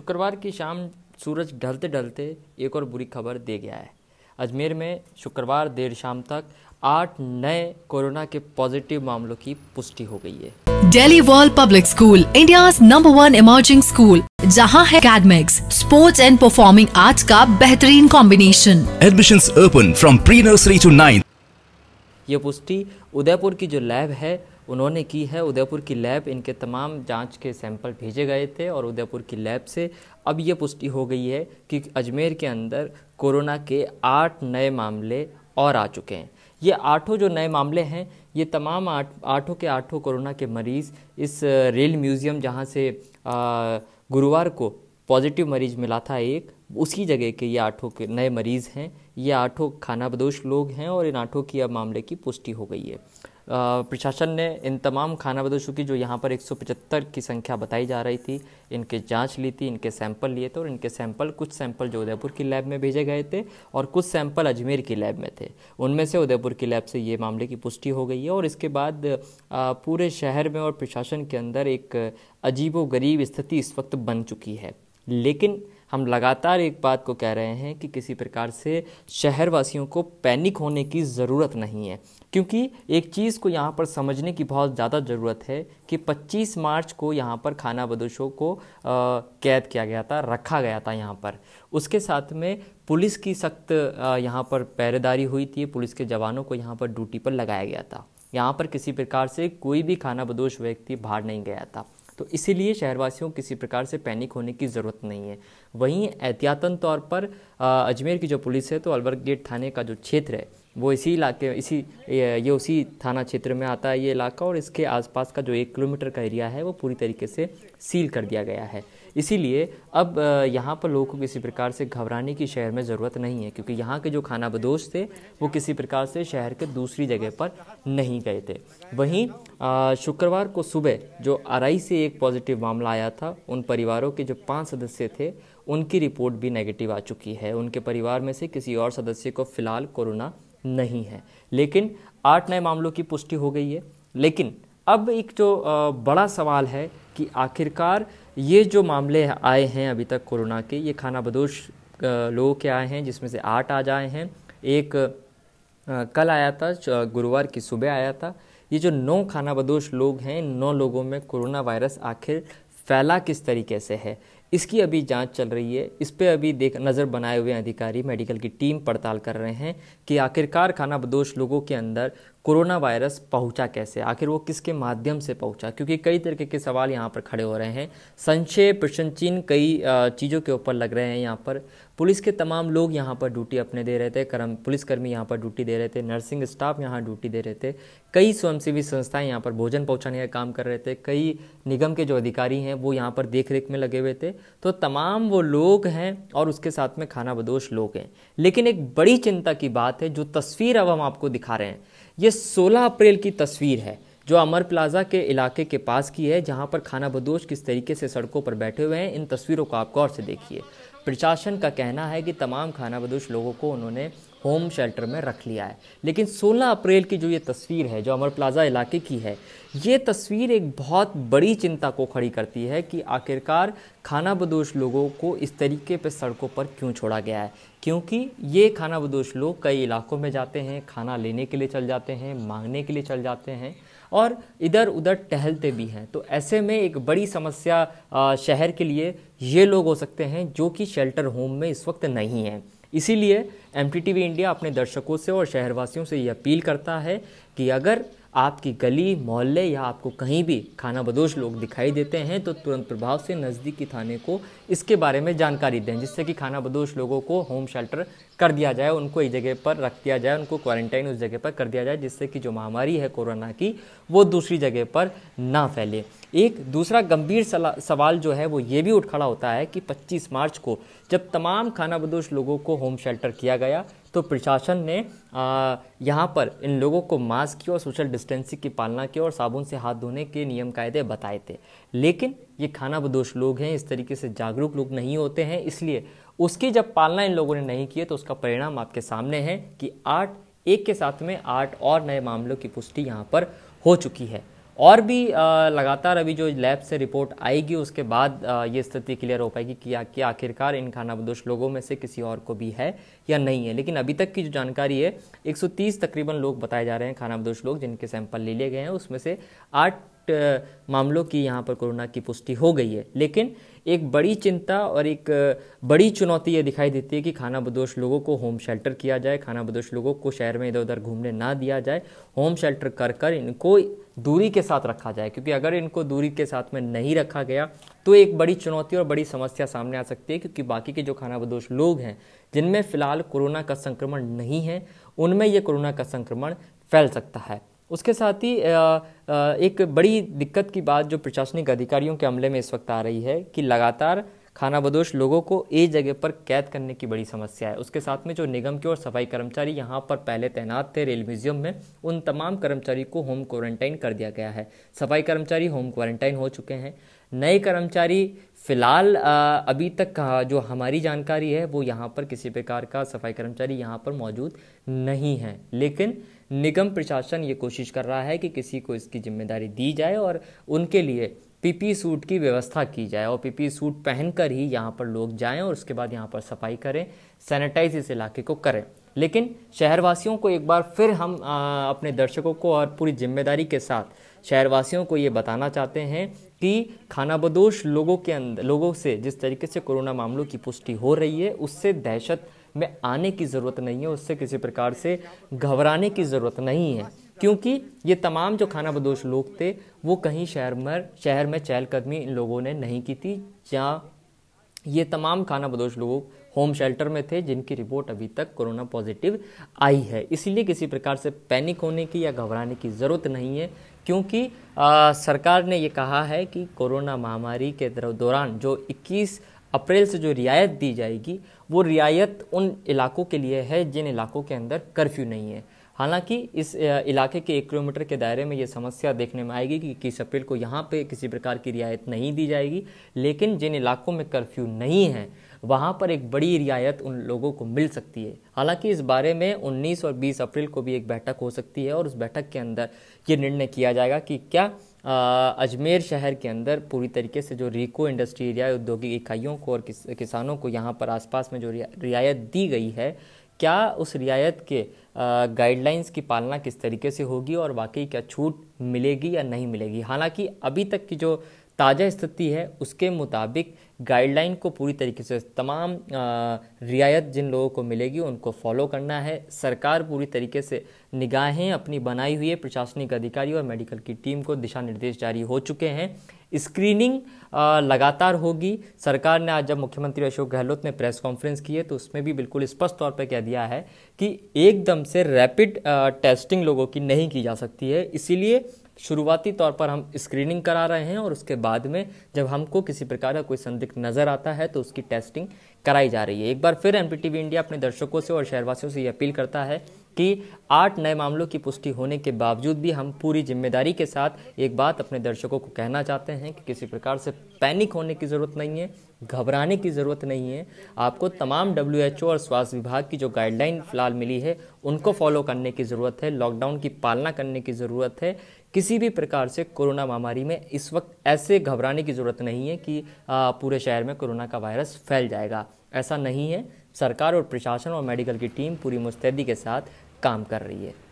शुक्रवार की शाम सूरज ढलते ढलते एक और बुरी खबर दे गया है अजमेर में शुक्रवार देर शाम तक आठ नए कोरोना के पॉजिटिव मामलों की पुष्टि हो गई है Delhi world public school India number one emerging school जहां है academics sports and performing arts का बेहतरीन combination admission open from pre nursery to ninth ये पुष्टि उदयपुर की जो लैब है उन्होंने की है उदयपुर की लैब इनके तमाम जांच के सैंपल भेजे गए थे और उदयपुर की लैब से अब ये पुष्टि हो गई है कि अजमेर के अंदर कोरोना के आठ नए मामले और आ चुके हैं ये आठों जो नए मामले हैं ये तमाम आठ आठों के आठों कोरोना के मरीज़ इस रेल म्यूज़ियम जहाँ से गुरुवार को पॉजिटिव मरीज मिला था एक उसी जगह के ये आठों के नए मरीज़ हैं ये आठों खानाबदोश लोग हैं और इन आठों की अब मामले की पुष्टि हो गई है प्रशासन ने इन तमाम खाना बदोशों की जो यहाँ पर एक की संख्या बताई जा रही थी इनके जांच ली थी इनके सैंपल लिए थे और इनके सैंपल कुछ सैंपल जो उदयपुर की लैब में भेजे गए थे और कुछ सैंपल अजमेर की लैब में थे उनमें से उदयपुर की लैब से ये मामले की पुष्टि हो गई है और इसके बाद पूरे शहर में और प्रशासन के अंदर एक अजीबो गरीब स्थिति इस वक्त बन चुकी है लेकिन हम लगातार एक बात को कह रहे हैं कि किसी प्रकार से शहरवासियों को पैनिक होने की ज़रूरत नहीं है क्योंकि एक चीज़ को यहाँ पर समझने की बहुत ज़्यादा ज़रूरत है कि 25 मार्च को यहाँ पर खाना बदोशों को कैद किया गया था रखा गया था यहाँ पर उसके साथ में पुलिस की सख्त यहाँ पर पहरेदारी हुई थी पुलिस के जवानों को यहाँ पर ड्यूटी पर लगाया गया था यहाँ पर किसी प्रकार से कोई भी खाना बदोश व्यक्ति बाहर नहीं गया था तो इसीलिए शहरवासियों को किसी प्रकार से पैनिक होने की ज़रूरत नहीं है वहीं एहतियातन तौर पर अजमेर की जो पुलिस है तो अलवर गेट थाने का जो क्षेत्र है वो इसी इलाके इसी ये, उसी थाना क्षेत्र में आता है ये इलाका और इसके आसपास का जो एक किलोमीटर का एरिया है वो पूरी तरीके से सील कर दिया गया है इसीलिए अब यहाँ पर लोगों को किसी प्रकार से घबराने की शहर में ज़रूरत नहीं है क्योंकि यहाँ के जो खाना बदोश थे वो किसी प्रकार से शहर के दूसरी जगह पर नहीं गए थे वहीं शुक्रवार को सुबह जो अराई से एक पॉजिटिव मामला आया था उन परिवारों के जो पाँच सदस्य थे उनकी रिपोर्ट भी नेगेटिव आ चुकी है उनके परिवार में से किसी और सदस्य को फिलहाल कोरोना नहीं है लेकिन आठ नए मामलों की पुष्टि हो गई है लेकिन अब एक जो बड़ा सवाल है कि आखिरकार ये जो मामले आए हैं अभी तक कोरोना के ये खाना बदोश लोगों के आए हैं जिसमें से आठ आज आए हैं एक कल आया था गुरुवार की सुबह आया था ये जो नौ खाना बदोश लोग हैं नौ लोगों में कोरोना वायरस आखिर फैला किस तरीके से है इसकी अभी जांच चल रही है इस पर अभी देख नज़र बनाए हुए अधिकारी मेडिकल की टीम पड़ताल कर रहे हैं कि आखिरकार खाना बदोश लोगों के अंदर कोरोना वायरस पहुंचा कैसे आखिर वो किसके माध्यम से पहुंचा क्योंकि कई तरीके के सवाल यहाँ पर खड़े हो रहे हैं संशय प्रश्न चिन्ह कई चीज़ों के ऊपर लग रहे हैं यहाँ पर पुलिस के तमाम लोग यहाँ पर ड्यूटी अपने दे रहे थे कर्म पुलिसकर्मी यहाँ पर ड्यूटी दे रहे थे नर्सिंग स्टाफ यहाँ ड्यूटी दे रहे थे कई स्वयंसेवी संस्थाएं यहाँ पर भोजन पहुँचाने का काम कर रहे थे कई निगम के जो अधिकारी हैं वो यहाँ पर देख रेख में लगे हुए थे तो तमाम वो लोग हैं और उसके साथ में खाना बदोश लोग हैं लेकिन एक बड़ी चिंता की बात है जो तस्वीर अब हम आपको दिखा रहे हैं ये 16 अप्रैल की तस्वीर है जो अमर प्लाजा के इलाके के पास की है जहां पर खाना बदोश किस तरीके से सड़कों पर बैठे हुए हैं इन तस्वीरों को आप गौर से देखिए प्रशासन का कहना है कि तमाम खाना बदोश लोगों को उन्होंने होम शेल्टर में रख लिया है लेकिन 16 अप्रैल की जो ये तस्वीर है जो अमर प्लाजा इलाके की है ये तस्वीर एक बहुत बड़ी चिंता को खड़ी करती है कि आखिरकार खाना बदोश लोगों को इस तरीके पर सड़कों पर क्यों छोड़ा गया है क्योंकि ये खाना बदोश लोग कई इलाकों में जाते हैं खाना लेने के लिए चल जाते हैं मांगने के लिए चल जाते हैं और इधर उधर टहलते भी हैं तो ऐसे में एक बड़ी समस्या शहर के लिए ये लोग हो सकते हैं जो कि शेल्टर होम में इस वक्त नहीं हैं इसीलिए एम इंडिया अपने दर्शकों से और शहरवासियों से ये अपील करता है कि अगर आपकी गली मोहल्ले या आपको कहीं भी खाना बदोश लोग दिखाई देते हैं तो तुरंत प्रभाव से नज़दीकी थाने को इसके बारे में जानकारी दें जिससे कि खाना बदोश लोगों को होम शेल्टर कर दिया जाए उनको एक जगह पर रख दिया जाए उनको क्वारंटाइन उस जगह पर कर दिया जाए जिससे कि जो महामारी है कोरोना की वो दूसरी जगह पर ना फैले एक दूसरा गंभीर सवाल जो है वो ये भी उठ खड़ा होता है कि 25 मार्च को जब तमाम खानाबदोश लोगों को होम शेल्टर किया गया तो प्रशासन ने यहाँ पर इन लोगों को मास्क की और सोशल डिस्टेंसिंग की पालना की और साबुन से हाथ धोने के नियम कायदे बताए थे लेकिन ये खाना बदोश लोग हैं इस तरीके से जागरूक लोग नहीं होते हैं इसलिए उसकी जब पालना इन लोगों ने नहीं की है तो उसका परिणाम आपके सामने है कि आठ एक के साथ में आठ और नए मामलों की पुष्टि यहाँ पर हो चुकी है और भी लगातार अभी जो लैब से रिपोर्ट आएगी उसके बाद ये स्थिति क्लियर हो पाएगी कि, आखिरकार इन खानाबदोश लोगों में से किसी और को भी है या नहीं है लेकिन अभी तक की जो जानकारी है 130 तकरीबन लोग बताए जा रहे हैं खानाबदोश लोग जिनके सैंपल ले लिए गए हैं उसमें से आठ मामलों की यहाँ पर कोरोना की पुष्टि हो गई है लेकिन एक बड़ी चिंता और एक बड़ी चुनौती ये दिखाई देती है कि खाना बदोश लोगों को होम शेल्टर किया जाए खाना बदोश लोगों को शहर में इधर उधर घूमने ना दिया जाए होम शेल्टर कर कर इनको दूरी के साथ रखा जाए क्योंकि अगर इनको दूरी के साथ में नहीं रखा गया तो एक बड़ी चुनौती और बड़ी समस्या सामने आ सकती है क्योंकि बाकी के जो खाना बदोश लोग हैं जिनमें फ़िलहाल कोरोना का संक्रमण नहीं है उनमें ये कोरोना का संक्रमण फैल सकता है उसके साथ ही एक बड़ी दिक्कत की बात जो प्रशासनिक अधिकारियों के अमले में इस वक्त आ रही है कि लगातार खाना बदोश लोगों को एक जगह पर कैद करने की बड़ी समस्या है उसके साथ में जो निगम के और सफाई कर्मचारी यहाँ पर पहले तैनात थे रेल म्यूजियम में उन तमाम कर्मचारी को होम क्वारंटाइन कर दिया गया है सफाई कर्मचारी होम क्वारंटाइन हो चुके हैं नए कर्मचारी फ़िलहाल अभी तक का जो हमारी जानकारी है वो यहाँ पर किसी प्रकार का सफाई कर्मचारी यहाँ पर मौजूद नहीं है लेकिन निगम प्रशासन ये कोशिश कर रहा है कि किसी को इसकी जिम्मेदारी दी जाए और उनके लिए पीपी सूट की व्यवस्था की जाए और पीपी सूट पहनकर ही यहाँ पर लोग जाएं और उसके बाद यहाँ पर सफाई करें सैनिटाइज इस इलाके को करें लेकिन शहरवासियों को एक बार फिर हम आ, अपने दर्शकों को और पूरी जिम्मेदारी के साथ शहरवासियों को ये बताना चाहते हैं कि खानाबदोश लोगों के अंदर लोगों से जिस तरीके से कोरोना मामलों की पुष्टि हो रही है उससे दहशत में आने की ज़रूरत नहीं है उससे किसी प्रकार से घबराने की ज़रूरत नहीं है क्योंकि ये तमाम जो खाना बदोश लोग थे वो कहीं शहर में शहर में चहलकदमी इन लोगों ने नहीं की थी जहाँ ये तमाम खाना बदोश लोग होम शेल्टर में थे जिनकी रिपोर्ट अभी तक कोरोना पॉजिटिव आई है इसीलिए किसी प्रकार से पैनिक होने की या घबराने की ज़रूरत नहीं है क्योंकि आ, सरकार ने ये कहा है कि कोरोना महामारी के दौरान जो 21 अप्रैल से जो रियायत दी जाएगी वो रियायत उन इलाकों के लिए है जिन इलाकों के अंदर कर्फ्यू नहीं है हालांकि इस इलाके के एक किलोमीटर के दायरे में ये समस्या देखने में आएगी कि इक्कीस अप्रैल को यहाँ पे किसी प्रकार की रियायत नहीं दी जाएगी लेकिन जिन इलाकों में कर्फ्यू नहीं है वहाँ पर एक बड़ी रियायत उन लोगों को मिल सकती है हालांकि इस बारे में 19 और 20 अप्रैल को भी एक बैठक हो सकती है और उस बैठक के अंदर ये निर्णय किया जाएगा कि क्या अजमेर शहर के अंदर पूरी तरीके से जो रिको इंडस्ट्री एरिया औद्योगिक इकाइयों को और किस, किसानों को यहाँ पर आसपास में जो रियायत दी गई है क्या उस रियायत के गाइडलाइंस की पालना किस तरीके से होगी और वाकई क्या छूट मिलेगी या नहीं मिलेगी हालांकि अभी तक की जो ताज़ा स्थिति है उसके मुताबिक गाइडलाइन को पूरी तरीके से तमाम रियायत जिन लोगों को मिलेगी उनको फॉलो करना है सरकार पूरी तरीके से निगाहें अपनी बनाई हुई है प्रशासनिक अधिकारी और मेडिकल की टीम को दिशा निर्देश जारी हो चुके हैं स्क्रीनिंग लगातार होगी सरकार ने आज जब मुख्यमंत्री अशोक गहलोत ने प्रेस कॉन्फ्रेंस की है तो उसमें भी बिल्कुल स्पष्ट तौर पर कह दिया है कि एकदम से रैपिड टेस्टिंग लोगों की नहीं की जा सकती है इसीलिए शुरुआती तौर पर हम स्क्रीनिंग करा रहे हैं और उसके बाद में जब हमको किसी प्रकार का कोई संदिग्ध नज़र आता है तो उसकी टेस्टिंग कराई जा रही है एक बार फिर एन इंडिया अपने दर्शकों से और शहरवासियों से ये अपील करता है कि आठ नए मामलों की पुष्टि होने के बावजूद भी हम पूरी जिम्मेदारी के साथ एक बात अपने दर्शकों को कहना चाहते हैं कि किसी प्रकार से पैनिक होने की ज़रूरत नहीं है घबराने की ज़रूरत नहीं है आपको तमाम डब्ल्यू और स्वास्थ्य विभाग की जो गाइडलाइन फ़िलहाल मिली है उनको फॉलो करने की ज़रूरत है लॉकडाउन की पालना करने की ज़रूरत है किसी भी प्रकार से कोरोना महामारी में इस वक्त ऐसे घबराने की ज़रूरत नहीं है कि पूरे शहर में कोरोना का वायरस फैल जाएगा ऐसा नहीं है सरकार और प्रशासन और मेडिकल की टीम पूरी मुस्तैदी के साथ काम कर रही है